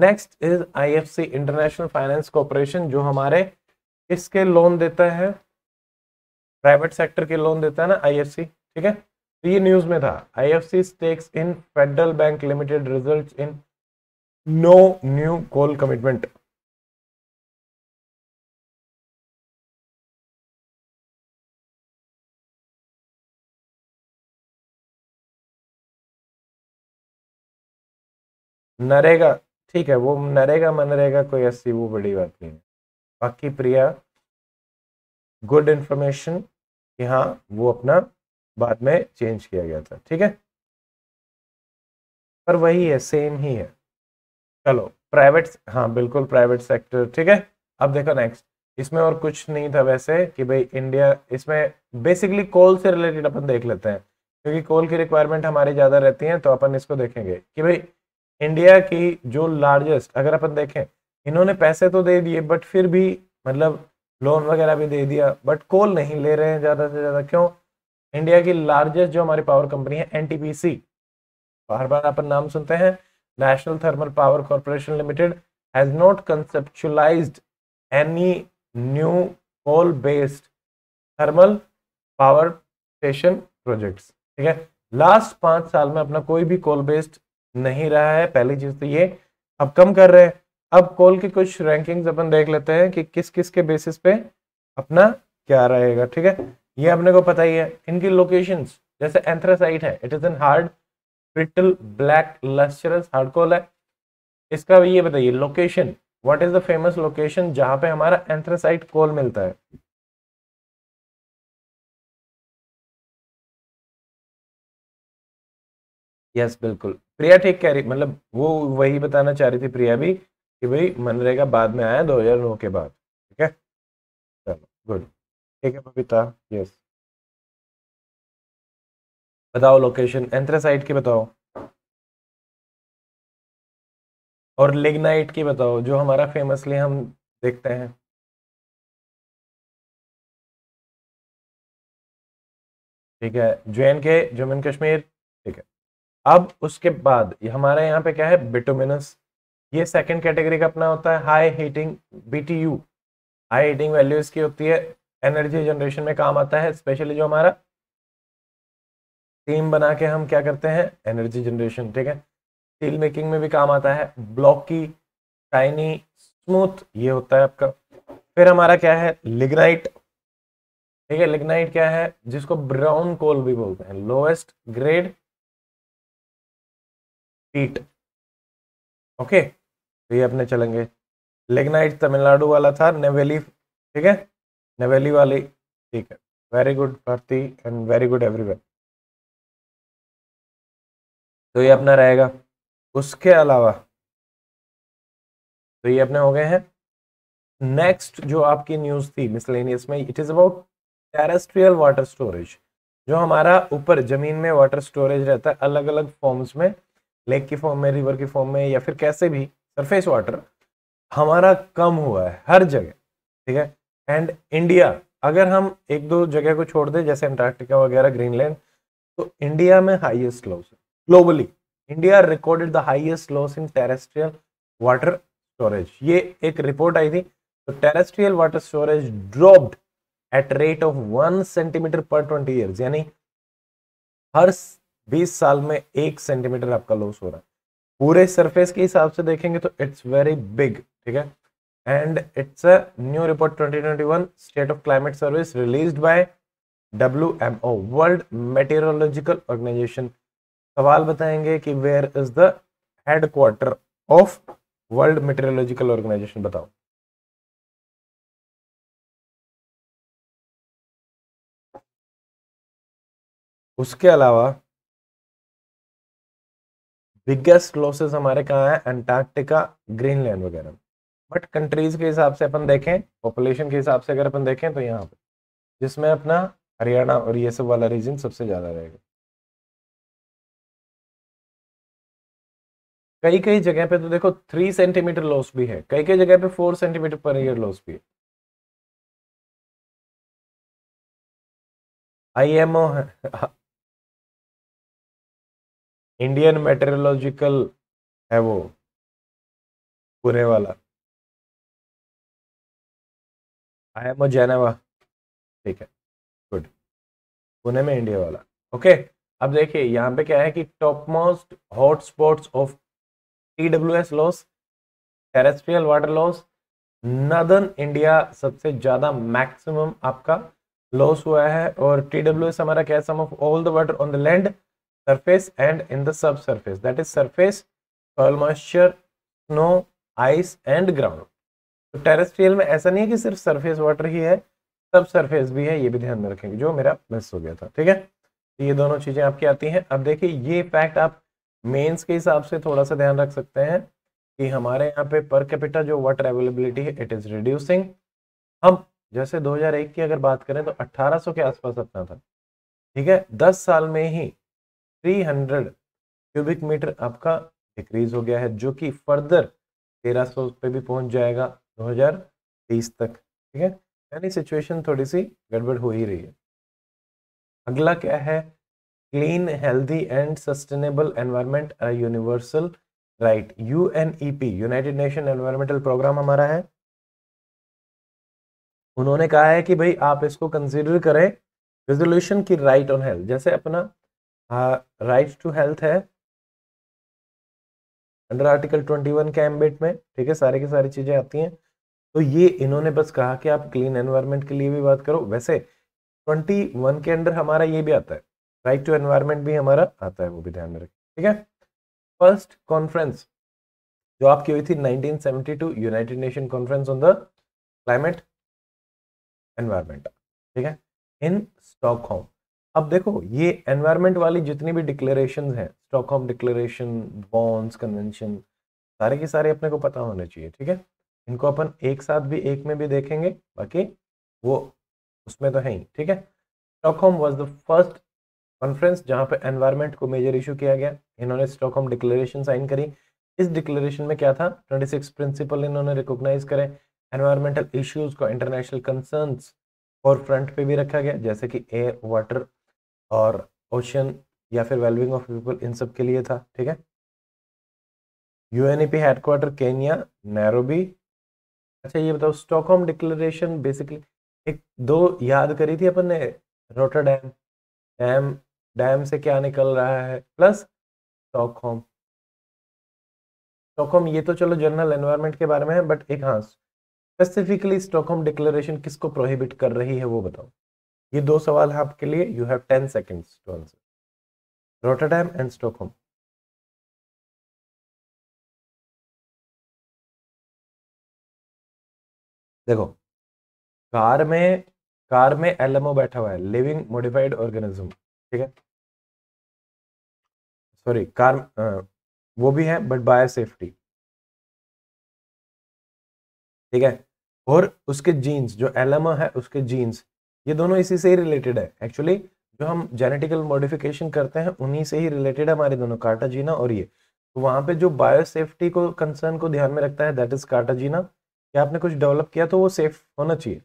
Speaker 2: next is IFC international finance corporation जो हमारे इसके लोन देता है प्राइवेट सेक्टर के लोन देता है ना आईएफसी ठीक है तो ये न्यूज में था IFC stakes in federal bank limited results in
Speaker 1: no new coal commitment NREGA ठीक है वो नरेगा मनरेगा कोई ऐसी वो बड़ी बात नहीं है बाकी
Speaker 2: प्रिया गुड इंफॉर्मेशन कि हाँ वो अपना बाद में चेंज किया गया था ठीक है पर वही है सेम ही है चलो प्राइवेट हाँ बिल्कुल प्राइवेट सेक्टर ठीक है अब देखो नेक्स्ट इसमें और कुछ नहीं था वैसे कि भाई इंडिया इसमें बेसिकली कोल से रिलेटेड अपन देख लेते हैं क्योंकि कोल की रिक्वायरमेंट हमारी ज़्यादा रहती है तो अपन इसको देखेंगे कि भाई इंडिया की जो लार्जेस्ट अगर अपन देखें इन्होंने पैसे तो दे दिए बट फिर भी मतलब लोन वगैरह भी दे दिया बट कोल नहीं ले रहे हैं ज़्यादा से ज़्यादा क्यों इंडिया की लार्जेस्ट जो हमारी पावर कंपनी है एन बार बार अपन नाम सुनते हैं national thermal power corporation limited has not conceptualise any new coal based thermal power station projects ठीक है लास्ट पांच साल में अपना कोई भी कोल बेस्ड नहीं रहा है पहली चीज तो ये अब कम कर रहे हैं अब कॉल की कुछ रैंकिंग्स अपन देख लेते हैं कि किस किस के बेसिस पे अपना क्या रहेगा ठीक है ये अपने को पता ही है इनकी लोकेशंस जैसे एंथ्रासाइट है it is an hard brittle black lustrous hard coal
Speaker 1: है इसका ये बताइए location what is the famous location जहां पे हमारा एंथ्रासाइट कोल मिलता है यस बिल्कुल प्रिया ठीक कह रही मतलब वो
Speaker 2: वही बताना चाह रही थी प्रिया भी कि भाई मनरेगा बाद में आया दो हजार नौ के बाद ठीक है
Speaker 1: चलो गुड ठीक है बबीता यस बताओ लोकेशन एंथ्रेसाइट की बताओ और लिग्नाइट की बताओ जो हमारा फेमसली हम देखते हैं ठीक है जे एंड के जम्मू एंड कश्मीर ठीक है अब उसके बाद हमारे यहाँ पे क्या है
Speaker 2: बिटोमिनस ये सेकंड कैटेगरी का अपना होता है high heating BTU high heating values की होती है एनर्जी जनरेशन में काम आता है स्पेशली जो हमारा टीम बना के हम क्या करते हैं एनर्जी जनरेशन ठीक है स्टील मेकिंग में भी काम आता है ब्लॉकी टाइनी स्मूथ ये होता है आपका फिर हमारा क्या है लिग्नाइट ठीक है लिग्नाइट क्या है जिसको ब्राउन कोल भी बोलते हैं लोएस्ट ग्रेड फीट ओके तो ये अपने चलेंगे लेगनाइट तमिलनाडु वाला था नेवेली
Speaker 1: ठीक है नेवेली वाली ठीक है very good Bharti and very good everyone तो ये अपना रहेगा उसके अलावा तो ये अपने हो गए हैं नेक्स्ट जो
Speaker 2: आपकी न्यूज थी मिसलेनियस में it is about terrestrial water storage जो हमारा ऊपर जमीन में वाटर स्टोरेज रहता है अलग अलग फॉर्म्स में लेक की फॉर्म में रिवर की फॉर्म में या फिर कैसे भी सरफेस वाटर हमारा कम हुआ है हर जगह ठीक है एंड इंडिया अगर हम एक दो जगह को छोड़ दें जैसे अंटार्कटिका वगैरह ग्रीनलैंड तो इंडिया में highest loss globally India recorded the highest loss in terrestrial water storage ये एक रिपोर्ट आई थी तो terrestrial water storage dropped at rate of one centimetre per twenty year यानी हर बीस साल में एक सेंटीमीटर आपका लॉस हो रहा है पूरे सरफेस के हिसाब से देखेंगे तो इट्स वेरी बिग ठीक है and it's a new report 2021 state of climate service released by WMO world meteorological organisation सवाल बताएंगे कि where is the headquarter
Speaker 1: of world meteorological organisation बताओ उसके अलावा बिगेस्ट लॉसेस हमारे
Speaker 2: कहाँ है अंटार्कटिका ग्रीनलैंड वगैरह बट कंट्रीज के हिसाब से अपन देखें पॉपुलेशन
Speaker 1: के हिसाब से अगर अपन देखें तो यहाँ पे जिसमें अपना हरियाणा और ये सब वाला रीजन सबसे ज़्यादा रहेगा कई कई जगह पे तो देखो थ्री सेंटीमीटर लॉस भी है कई कई जगह पे four centimetre per year loss भी है आईएमओ है इंडियन मेटेरोलॉजिकल है वो पुणे वाला आई एम ओ ठीक है गुड पुणे में इंडिया वाला
Speaker 2: ओके अब देखिए यहाँ पे क्या है कि top most hotspots of T W S loss terrestrial water loss northern India सबसे ज़्यादा मैक्सिमम आपका लॉस हुआ है और टी डब्ल्यू एस हमारा क्या of all the water on the land surface and in the subsurface that is surface soil moisture snow ice and ground तो terrestrial में ऐसा नहीं है कि सिर्फ सरफेस वाटर ही है सब सरफेस भी है ये भी ध्यान में रखेंगे जो मेरा मिस हो गया था ठीक है तो ये दोनों चीज़ें आपकी आती हैं अब देखिए ये फैक्ट आप मेंस के हिसाब से थोड़ा सा ध्यान रख सकते हैं कि हमारे यहाँ पे पर कैपिटा जो वाटर अवेलेबिलिटी है इट इज़ रिड्यूसिंग हम जैसे 2001 की अगर बात करें तो 1800 के आसपास अपना था ठीक है 10 साल में ही 300 क्यूबिक मीटर आपका डिक्रीज हो गया है जो कि फर्दर 1300 पे भी पहुंच जाएगा 2030 तक ठीक है यानी सिचुएशन थोड़ी सी गड़बड़ हो ही रही है अगला क्या है clean healthy and sustainable environment universal right U N E P United Nation environmental programme हमारा है उन्होंने कहा है कि भाई आप इसको कंसीडर करें रेजोल्यूशन की राइट ऑन हेल्थ जैसे अपना राइट टू हेल्थ है अंडर आर्टिकल 21 के एम्बेट में ठीक है सारे की सारी चीज़ें आती हैं तो ये इन्होंने बस कहा कि आप क्लीन एनवायरनमेंट के लिए भी बात करो वैसे 21 के अंडर हमारा ये भी आता है राइट टू एनवायरनमेंट भी हमारा आता है वो भी ध्यान में रखें ठीक है फर्स्ट कॉन्फ्रेंस जो आपकी हुई थी 1972 United Nation conference on the climate environment ठीक है इन स्टॉकहोम अब देखो ये एनवायरमेंट वाली जितनी भी डिक्लेरेशन हैं स्टॉकहोम डिक्लेरेशन बॉन्ड्स कन्वेंशन सारे के सारे अपने को पता होने चाहिए ठीक है इनको अपन एक साथ भी एक में भी देखेंगे बाकी वो उसमें तो है ही ठीक है होम वॉज द फर्स्ट कॉन्फ्रेंस जहां पे एनवायरमेंट को मेजर इशू किया गया इन्होंने स्टॉक होम डिक्लेरेशन साइन करी इस डिक्लेरेशन में क्या था 26 प्रिंसिपल इन्होंने रिकोगनाइज करे एनवायरमेंटल इश्यूज को इंटरनेशनल कंसर्न और फ्रंट पे भी रखा गया जैसे कि एयर वाटर और ओशन या फिर वेलविंग ऑफ पीपल इन सब के लिए था ठीक है U N E P headquarter Kenya Nairobi अच्छा ये बताओ स्टॉकहोम डिक्लेरेशन बेसिकली एक दो याद करी थी अपन ने रोटर डैम डैम डैम से क्या निकल रहा है प्लस स्टॉकहोम स्टॉकहोम ये तो चलो जनरल एनवायरमेंट के बारे में है बट एक हाँ स्पेसिफिकली स्टॉकहोम डिक्लेरेशन
Speaker 1: किसको प्रोहिबिट कर रही है वो बताओ ये दो सवाल है आपके लिए you have ten second to answer Rotterdam and होम देखो कार में कार में एलएमओ बैठा हुआ है लिविंग मोडिफाइड ऑर्गेनिज्म ठीक है सॉरी कार आ, वो भी है बट बायो सेफ्टी ठीक है और उसके जीन्स
Speaker 2: जो एलएमओ है उसके जीन्स ये दोनों इसी से ही रिलेटेड है एक्चुअली जो हम जेनेटिकल मॉडिफिकेशन करते हैं उन्हीं से ही रिलेटेड है हमारे दोनों कार्टाजीना और ये तो वहाँ पे जो बायोसेफ्टी को कंसर्न को ध्यान में रखता है दैट इज कार्टाजीना कि आपने कुछ डेवलप किया तो वो सेफ होना चाहिए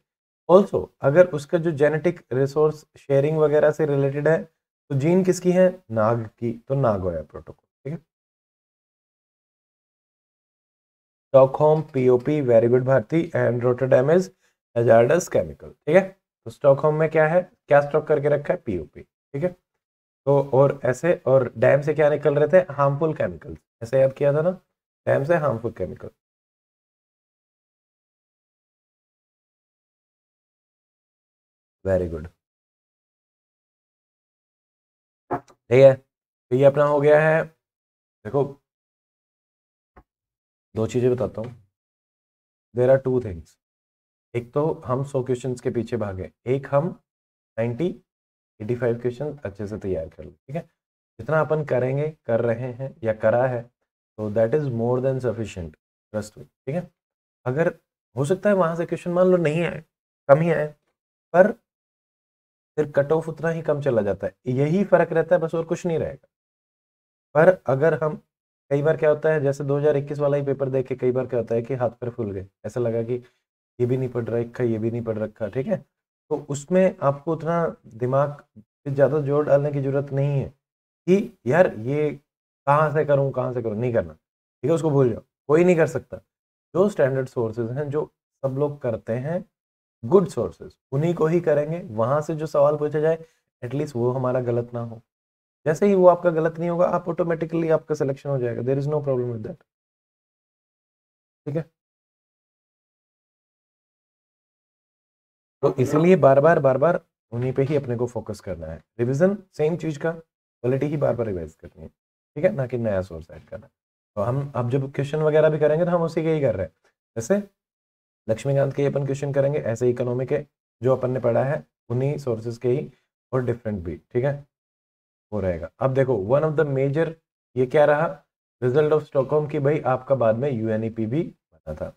Speaker 2: ऑल्सो अगर उसका जो जेनेटिक रिसोर्स शेयरिंग वगैरह से रिलेटेड है तो जीन किसकी है नाग की तो नाग होया प्रोटोकॉल ठीक है POP very good Bharti and Rotterdam hazardous chemical ठीक है तो होम में क्या है क्या स्टॉक करके रखा है पीओपी ठीक है
Speaker 1: तो और ऐसे और डैम से क्या निकल रहे थे हार्मफुल केमिकल्स ऐसे याद किया था ना डैम से हार्मफुल केमिकल वेरी गुड ठीक है तो ये अपना हो गया है देखो दो चीज़ें बताता हूँ देर आर टू थिंग्स एक तो
Speaker 2: हम सौ क्वेश्चन के पीछे भागे एक हम नाइन्टी एटी फाइव क्वेश्चन अच्छे से तैयार कर लें ठीक है जितना अपन करेंगे कर रहे हैं या करा है तो that is more than sufficient trust me ठीक है अगर हो सकता है वहां से क्वेश्चन मान लो नहीं आए कम ही आए पर फिर कट ऑफ उतना ही कम चला जाता है यही फर्क रहता है बस और कुछ नहीं रहेगा पर अगर हम कई बार क्या होता है जैसे 2021 वाला ही पेपर देख के कई बार क्या होता है कि हाथ पर फूल गए ऐसा लगा कि ये भी नहीं पढ़ रखा ये भी नहीं पढ़ रखा ठीक है तो उसमें आपको उतना दिमाग पे ज़्यादा जोर डालने की ज़रूरत नहीं है कि यार ये कहाँ से करूँ कहाँ से करूँ नहीं करना ठीक है उसको भूल जाओ कोई नहीं कर सकता जो स्टैंडर्ड सोर्सेज हैं जो सब लोग करते हैं गुड सोर्सेज उन्हीं को ही करेंगे वहाँ से जो सवाल पूछा जाए एटलीस्ट वो हमारा गलत ना
Speaker 1: हो जैसे ही वो आपका गलत नहीं होगा आप ऑटोमेटिकली आपका सिलेक्शन हो जाएगा there is no problem with that ठीक है तो इसीलिए बार बार बार बार उन्हीं पे ही अपने को फोकस करना है रिविजन सेम
Speaker 2: चीज़ का क्वालिटी ही बार बार रिवाइज करनी है ठीक है ना कि नया सोर्स ऐड करना तो हम अब जब क्वेश्चन वगैरह भी करेंगे तो हम उसी के ही कर रहे हैं जैसे लक्ष्मीकांत के अपन क्वेश्चन करेंगे ऐसे इकोनॉमी है जो अपन ने पढ़ा है उन्हीं सोर्सेज के ही और डिफरेंट भी ठीक है वो रहेगा अब देखो वन ऑफ द मेजर ये क्या रहा रिजल्ट ऑफ स्टॉकहोम की भाई आपका बाद में यूएनईपी भी बना था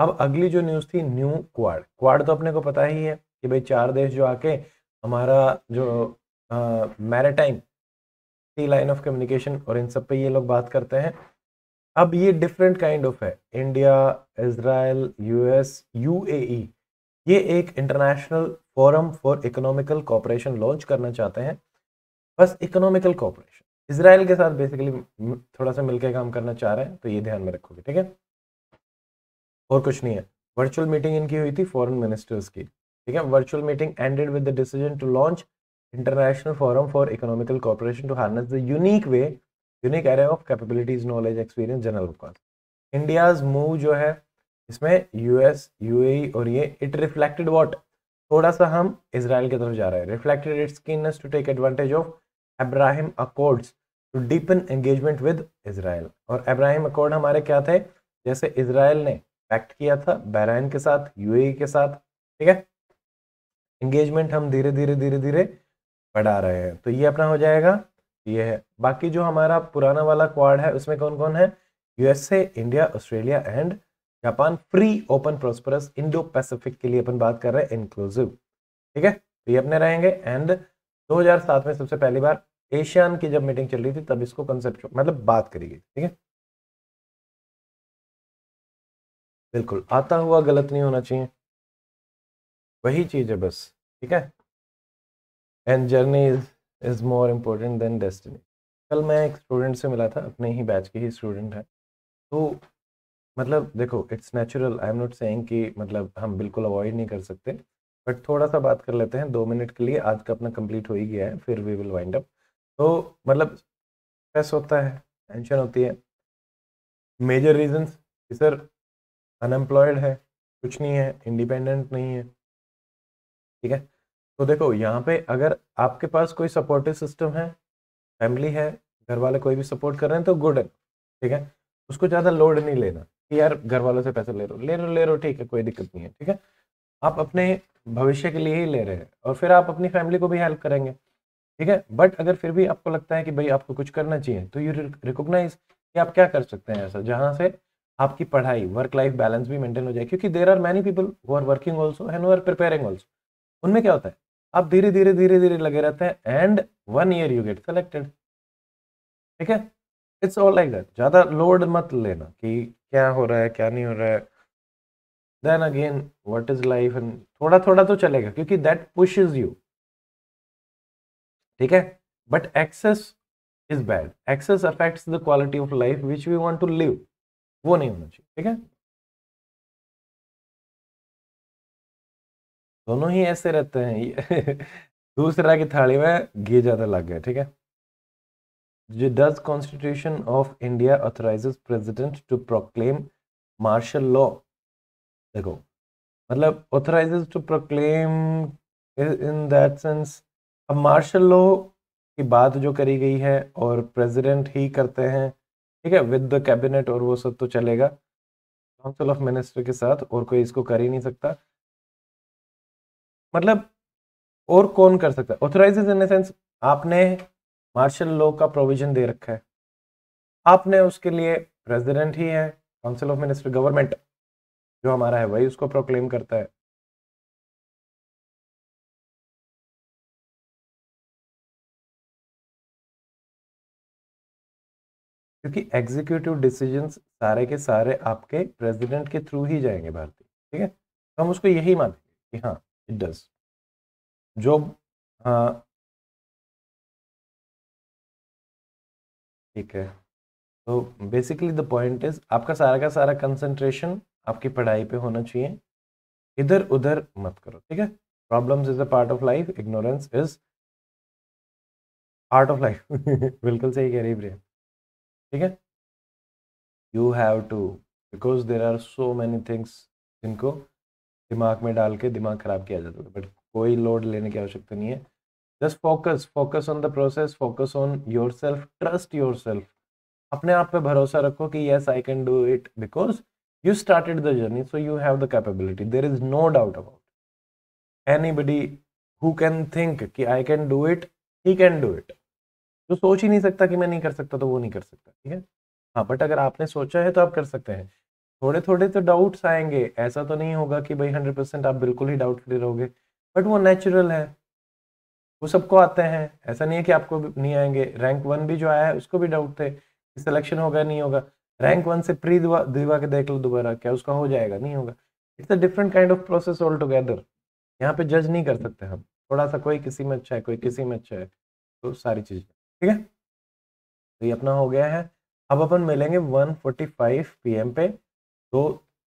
Speaker 2: अब अगली जो न्यूज़ थी न्यू क्वाड क्वाड तो अपने को पता ही है कि भाई चार देश जो आके हमारा जो maritime sea line of communication और इन सब पे ये लोग बात करते हैं अब ये डिफरेंट काइंड ऑफ है इंडिया इसराइल यूएस यूएई ये एक international forum for economical cooperation launch करना चाहते हैं बस इकोनॉमिकल कॉपरेशन इसराइल के साथ बेसिकली थोड़ा सा मिलकर काम करना चाह रहे हैं तो ये ध्यान में रखोगे ठीक है और कुछ नहीं है वर्चुअल मीटिंग इनकी हुई थी फॉरेन मिनिस्टर्स की ठीक है virtual meeting ended with the decision to launch international forum for economical cooperation to harness the unique way unique array of capabilities knowledge experience general India's move जो है इसमें US UAE e और ये it reflected what थोड़ा सा हम Israel की तरफ जा रहे हैं reflected it's keenness to take advantage of Abraham accords to deepen engagement with Israel और अब्राहिम अकॉर्ड हमारे क्या थे जैसे इसराइल ने एक्ट किया था बहराइन के साथ यूएई के साथ ठीक है एंगेजमेंट हम धीरे धीरे धीरे धीरे बढ़ा रहे हैं तो ये अपना हो जाएगा ये है बाकी जो हमारा पुराना वाला क्वाड है उसमें कौन कौन है USA India Australia and Japan free open prosperous Indo Pacific के लिए अपन बात कर रहे हैं इंक्लूसिव ठीक है तो ये अपने रहेंगे एंड 2007 में सबसे पहली
Speaker 1: बार एशियान की जब मीटिंग चल रही थी तब इसको कंसेप्ट मतलब बात करी गई ठीक है बिल्कुल आता हुआ गलत नहीं होना चाहिए वही चीज़ है बस ठीक है and journey is is more
Speaker 2: important than destiny कल मैं एक स्टूडेंट से मिला था अपने ही बैच के ही स्टूडेंट है तो मतलब देखो it's natural I am not saying कि मतलब हम बिल्कुल अवॉइड नहीं कर सकते बट थोड़ा सा बात कर लेते हैं दो मिनट के लिए आज का अपना कंप्लीट हो ही गया है फिर वी विल वाइंड अप तो मतलब स्ट्रेस होता है टेंशन होती है मेजर रीजन कि सर अनएम्प्लॉयड है कुछ नहीं है इंडिपेंडेंट नहीं है ठीक है तो देखो यहाँ पे अगर आपके पास कोई सपोर्टिव सिस्टम है फैमिली है घर वाले कोई भी सपोर्ट कर रहे हैं तो गुड है ठीक है उसको ज़्यादा लोड नहीं लेना कि यार घर वालों से पैसे ले रहे ले रहे ले रहे ठीक है कोई दिक्कत नहीं है ठीक है आप अपने भविष्य के लिए ही ले रहे हैं और फिर आप अपनी फैमिली को भी हेल्प करेंगे ठीक है बट अगर फिर भी आपको लगता है कि भाई आपको कुछ करना चाहिए तो यू रिकोगनाइज कि आप क्या कर सकते हैं ऐसा जहाँ से आपकी पढ़ाई वर्क लाइफ बैलेंस भी मेंटेन हो जाए क्योंकि there are many people who are working also and are preparing also उनमें क्या होता है आप धीरे धीरे धीरे धीरे लगे रहते हैं and one year you get selected ठीक है इट्स ऑल लाइक दैट ज़्यादा लोड मत लेना कि क्या हो रहा है क्या नहीं हो रहा है then again what is life and थोड़ा थोड़ा तो चलेगा क्योंकि दैट पुश इज यू ठीक है
Speaker 1: but excess is bad excess affects the quality of life which we want to live वो नहीं होना चाहिए ठीक है दोनों ही ऐसे रहते हैं दूसरा की थाली में घी ज़्यादा लग गया
Speaker 2: ठीक है जो does constitution of India authorise president to proclaim martial law देखो मतलब authorise to proclaim in that sense अब मार्शल लॉ की बात जो करी गई है और प्रेजिडेंट ही करते हैं ठीक है विद द कैबिनेट और वो सब तो चलेगा काउंसिल ऑफ मिनिस्टर के साथ और कोई इसको कर ही नहीं सकता मतलब और कौन कर सकता ऑथोराइज इन द सेंस आपने मार्शल लॉ का प्रोविजन दे रखा है आपने उसके लिए प्रेसिडेंट ही
Speaker 1: है काउंसिल ऑफ मिनिस्टर गवर्नमेंट जो हमारा है वही उसको प्रोक्लेम करता है क्योंकि एग्जीक्यूटिव डिसीजन सारे
Speaker 2: के सारे आपके प्रेसिडेंट के थ्रू ही जाएंगे भारतीय ठीक है तो हम उसको यही मानेंगे
Speaker 1: कि हाँ इट डज जो हाँ। ठीक है तो बेसिकली द पॉइंट इज
Speaker 2: आपका सारा का सारा कंसंट्रेशन आपकी पढ़ाई पे होना चाहिए इधर उधर
Speaker 1: मत करो ठीक है problems is a part of life ignorance is part of life बिल्कुल सही कह रही ब्रिया ठीक है you
Speaker 2: have to because there are so many things जिनको दिमाग में डाल के दिमाग खराब किया जाता है बट कोई लोड लेने की आवश्यकता नहीं है just focus focus on the process focus on yourself trust yourself अपने आप पे भरोसा रखो कि yes I can do it because you started the journey so you have the capability there is no doubt about anybody who can think कि I can do it he can do it जो सोच ही नहीं सकता कि मैं नहीं कर सकता तो वो नहीं कर सकता ठीक है हाँ बट अगर आपने सोचा है तो आप कर सकते हैं थोड़े थोड़े तो डाउट्स आएंगे ऐसा तो नहीं होगा कि भाई हंड्रेड परसेंट आप बिल्कुल ही डाउट फ्री रहोगे बट वो नेचुरल है वो सबको आते हैं ऐसा नहीं है कि आपको नहीं आएंगे रैंक वन भी जो आया है उसको भी डाउट थे कि सिलेक्शन होगा नहीं होगा रैंक वन से प्री दुआ दिवा के देख लो दोबारा क्या उसका हो जाएगा नहीं होगा it's a different kind of process altogether यहाँ पे जज नहीं कर सकते हम थोड़ा सा कोई किसी में अच्छा है कोई किसी में अच्छा है तो सारी चीज़ें ठीक है तो ये अपना हो गया है अब अपन मिलेंगे 1:45 एम पे तो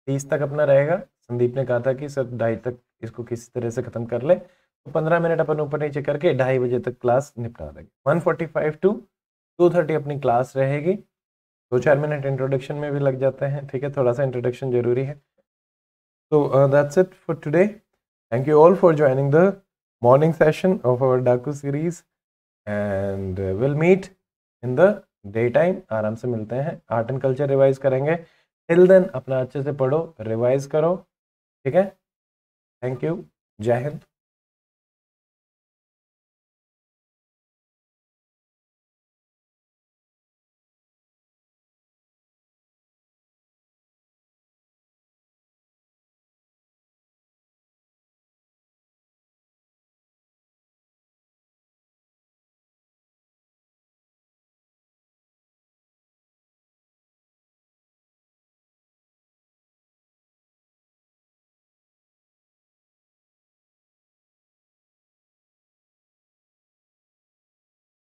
Speaker 2: तीस तक अपना रहेगा संदीप ने कहा था कि सर ढाई तक इसको किसी तरह से ख़त्म कर ले तो पंद्रह मिनट अपन ऊपर नीचे करके ढाई बजे तक क्लास निपटा देंगे one forty five to two thirty अपनी क्लास रहेगी दो चार मिनट इंट्रोडक्शन में भी लग जाते हैं ठीक है थोड़ा सा इंट्रोडक्शन जरूरी है तो that's it for today thank you all for joining the morning session of our डाकू series and will meet in the day time आराम से मिलते हैं आर्ट एंड कल्चर रिवाइज करेंगे
Speaker 1: टिल देन अपना अच्छे से पढ़ो रिवाइज करो ठीक है थैंक यू जय हिंद